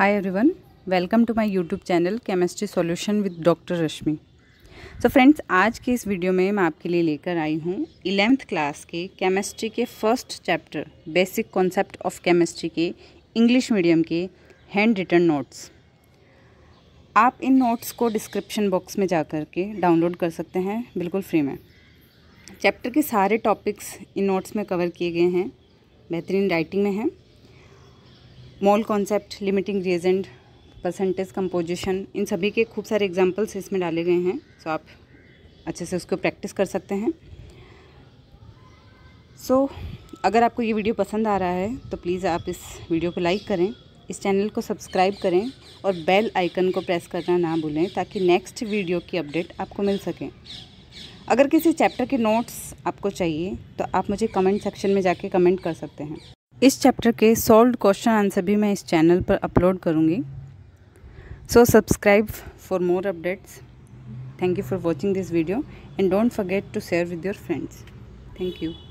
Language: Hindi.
hi everyone welcome to my YouTube channel chemistry solution with doctor Rashmi so friends आज के इस वीडियो में मैं आपके लिए लेकर आई हूँ इलेवंथ क्लास के केमिस्ट्री के first chapter basic concept of chemistry के इंग्लिश मीडियम के हैंड रिटर्न नोट्स आप इन नोट्स को डिस्क्रिप्शन बॉक्स में जा के डाउनलोड कर सकते हैं बिल्कुल फ्री में चैप्टर के सारे टॉपिक्स इन नोट्स में कवर किए गए हैं बेहतरीन राइटिंग में हैं mole concept limiting reagent percentage composition इन सभी के खूब सारे एग्जाम्पल्स इसमें डाले गए हैं सो आप अच्छे से उसको प्रैक्टिस कर सकते हैं सो so, अगर आपको ये वीडियो पसंद आ रहा है तो प्लीज़ आप इस वीडियो को लाइक करें इस चैनल को सब्सक्राइब करें और बेल आइकन को प्रेस करना ना भूलें ताकि नेक्स्ट वीडियो की अपडेट आपको मिल सके अगर किसी चैप्टर के नोट्स आपको चाहिए तो आप मुझे कमेंट सेक्शन में जाके कमेंट कर सकते हैं इस चैप्टर के सॉल्व क्वेश्चन आंसर भी मैं इस चैनल पर अपलोड करूँगी so subscribe for more updates thank you for watching this video and don't forget to share with your friends thank you